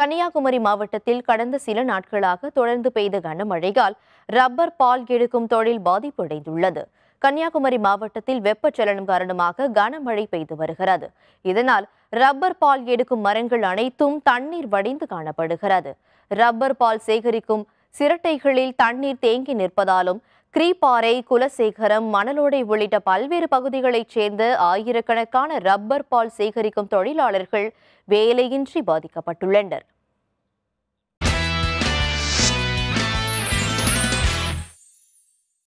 கன்னியாகுமரி மாவட்டத்தில் கடந்த சில நாட்களாக தொடர்ந்து பெய்த கனமழையால் ரப்பர் பால் எடுக்கும் தொழில் பாதிப்படைந்துள்ளது கன்னியாகுமரி மாவட்டத்தில் வெப்பச்சலனம் காரணமாக கனமழை பெய்து வருகிறது இதனால் ரப்பர் பால் எடுக்கும் மரங்கள் அனைத்தும் தண்ணீர் வடிந்து காணப்படுகிறது ரப்பர் பால் சேகரிக்கும் சிரட்டைகளில் தண்ணீர் தேங்கி நிற்பதாலும் கிரீப்பாறை குலசேகரம் மணலோடை உள்ளிட்ட பல்வேறு பகுதிகளைச் சேர்ந்த ஆயிரக்கணக்கான ரப்பர் பால் சேகரிக்கும் தொழிலாளர்கள் வேலையின்றி பாதிக்கப்பட்டுள்ளனர்